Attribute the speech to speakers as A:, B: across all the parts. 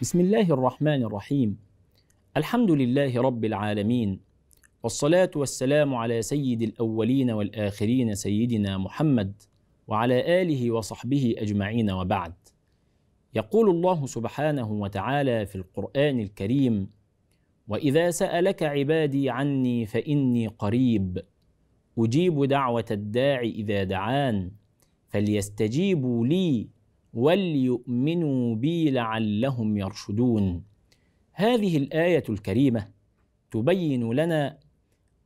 A: بسم الله الرحمن الرحيم الحمد لله رب العالمين والصلاة والسلام على سيد الأولين والآخرين سيدنا محمد وعلى آله وصحبه أجمعين وبعد يقول الله سبحانه وتعالى في القرآن الكريم وإذا سألك عبادي عني فإني قريب أجيب دعوة الداع إذا دعان فليستجيبوا لي وليؤمنوا بي لعلهم يرشدون هذه الايه الكريمه تبين لنا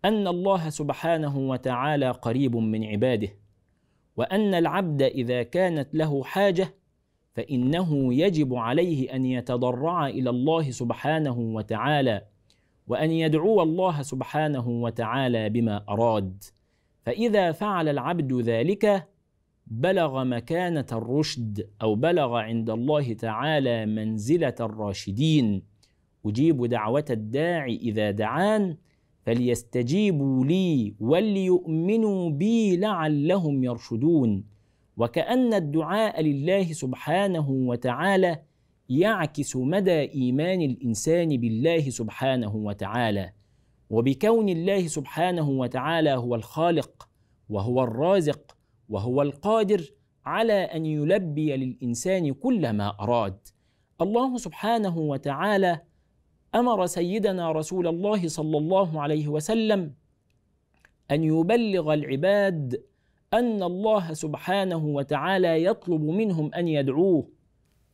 A: ان الله سبحانه وتعالى قريب من عباده وان العبد اذا كانت له حاجه فانه يجب عليه ان يتضرع الى الله سبحانه وتعالى وان يدعو الله سبحانه وتعالى بما اراد فاذا فعل العبد ذلك بلغ مكانة الرشد أو بلغ عند الله تعالى منزلة الراشدين أجيب دعوة الداعي إذا دعان فليستجيبوا لي وليؤمنوا بي لعلهم يرشدون وكأن الدعاء لله سبحانه وتعالى يعكس مدى إيمان الإنسان بالله سبحانه وتعالى وبكون الله سبحانه وتعالى هو الخالق وهو الرازق وهو القادر على ان يلبي للانسان كل ما اراد الله سبحانه وتعالى امر سيدنا رسول الله صلى الله عليه وسلم ان يبلغ العباد ان الله سبحانه وتعالى يطلب منهم ان يدعوه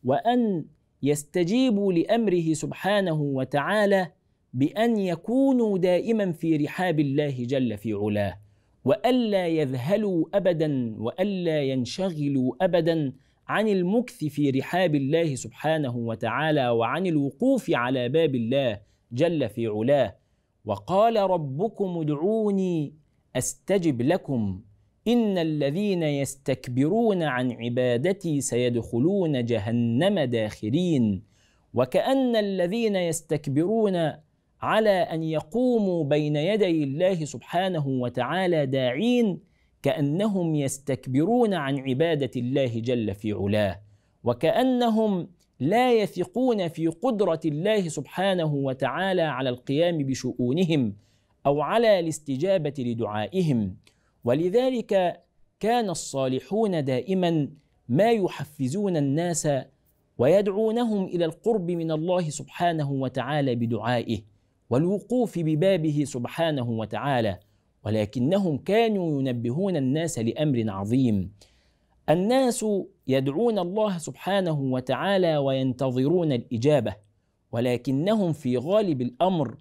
A: وان يستجيبوا لامره سبحانه وتعالى بان يكونوا دائما في رحاب الله جل في علاه والا يذهلوا ابدا والا ينشغلوا ابدا عن المكث في رحاب الله سبحانه وتعالى وعن الوقوف على باب الله جل في علاه وقال ربكم ادعوني استجب لكم ان الذين يستكبرون عن عبادتي سيدخلون جهنم داخرين وكان الذين يستكبرون على ان يقوموا بين يدي الله سبحانه وتعالى داعين كانهم يستكبرون عن عباده الله جل في علاه وكانهم لا يثقون في قدره الله سبحانه وتعالى على القيام بشؤونهم او على الاستجابه لدعائهم ولذلك كان الصالحون دائما ما يحفزون الناس ويدعونهم الى القرب من الله سبحانه وتعالى بدعائه والوقوف ببابه سبحانه وتعالى ولكنهم كانوا ينبهون الناس لامر عظيم الناس يدعون الله سبحانه وتعالى وينتظرون الاجابه ولكنهم في غالب الامر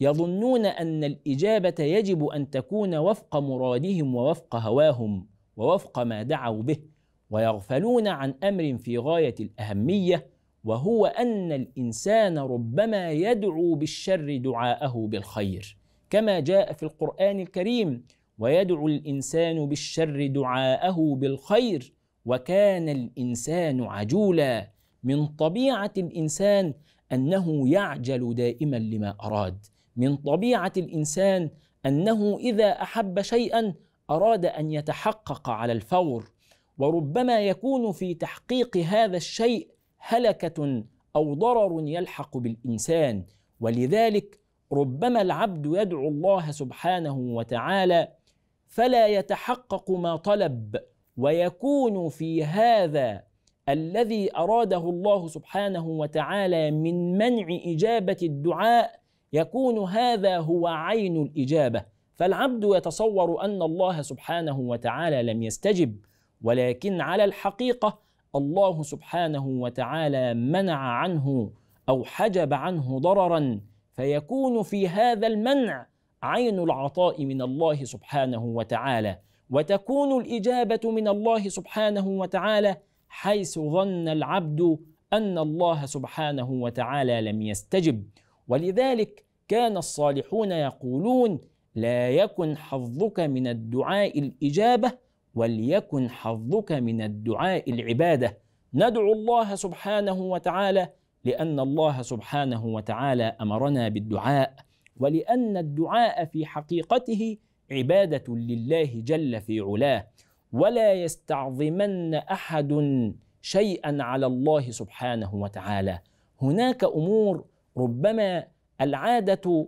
A: يظنون ان الاجابه يجب ان تكون وفق مرادهم ووفق هواهم ووفق ما دعوا به ويغفلون عن امر في غايه الاهميه وهو ان الانسان ربما يدعو بالشر دعاءه بالخير كما جاء في القران الكريم ويدعو الانسان بالشر دعاءه بالخير وكان الانسان عجولا من طبيعه الانسان انه يعجل دائما لما اراد من طبيعه الانسان انه اذا احب شيئا اراد ان يتحقق على الفور وربما يكون في تحقيق هذا الشيء هلكه او ضرر يلحق بالانسان ولذلك ربما العبد يدعو الله سبحانه وتعالى فلا يتحقق ما طلب ويكون في هذا الذي اراده الله سبحانه وتعالى من منع اجابه الدعاء يكون هذا هو عين الاجابه فالعبد يتصور ان الله سبحانه وتعالى لم يستجب ولكن على الحقيقه الله سبحانه وتعالى منع عنه او حجب عنه ضررا فيكون في هذا المنع عين العطاء من الله سبحانه وتعالى وتكون الاجابه من الله سبحانه وتعالى حيث ظن العبد ان الله سبحانه وتعالى لم يستجب ولذلك كان الصالحون يقولون لا يكن حظك من الدعاء الاجابه وليكن حظك من الدعاء العباده ندعو الله سبحانه وتعالى لان الله سبحانه وتعالى امرنا بالدعاء ولان الدعاء في حقيقته عباده لله جل في علاه ولا يستعظمن احد شيئا على الله سبحانه وتعالى هناك امور ربما العاده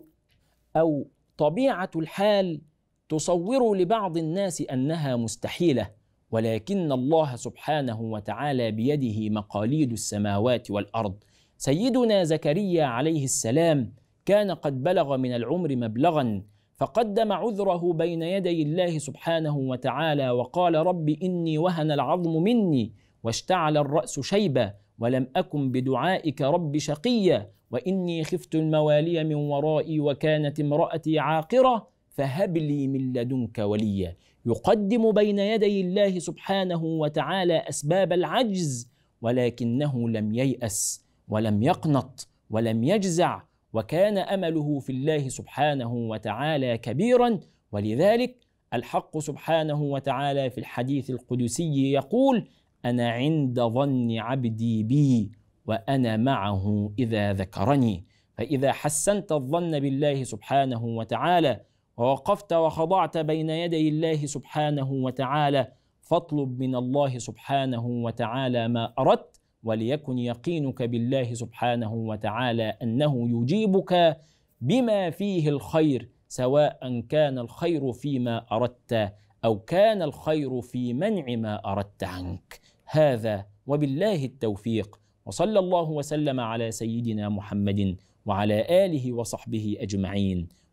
A: او طبيعه الحال تصور لبعض الناس انها مستحيله ولكن الله سبحانه وتعالى بيده مقاليد السماوات والارض سيدنا زكريا عليه السلام كان قد بلغ من العمر مبلغا فقدم عذره بين يدي الله سبحانه وتعالى وقال رب اني وهن العظم مني واشتعل الراس شيبا ولم اكن بدعائك رب شقيا واني خفت الموالي من ورائي وكانت امراتي عاقره فهب لي من لدنك وليا يقدم بين يدي الله سبحانه وتعالى اسباب العجز ولكنه لم ييأس ولم يقنط ولم يجزع وكان امله في الله سبحانه وتعالى كبيرا ولذلك الحق سبحانه وتعالى في الحديث القدسي يقول انا عند ظن عبدي بي وانا معه اذا ذكرني فاذا حسنت الظن بالله سبحانه وتعالى ووقفت وخضعت بين يدي الله سبحانه وتعالى فاطلب من الله سبحانه وتعالى ما اردت وليكن يقينك بالله سبحانه وتعالى انه يجيبك بما فيه الخير سواء كان الخير فيما اردت او كان الخير في منع ما اردت عنك هذا وبالله التوفيق وصلى الله وسلم على سيدنا محمد وعلى اله وصحبه اجمعين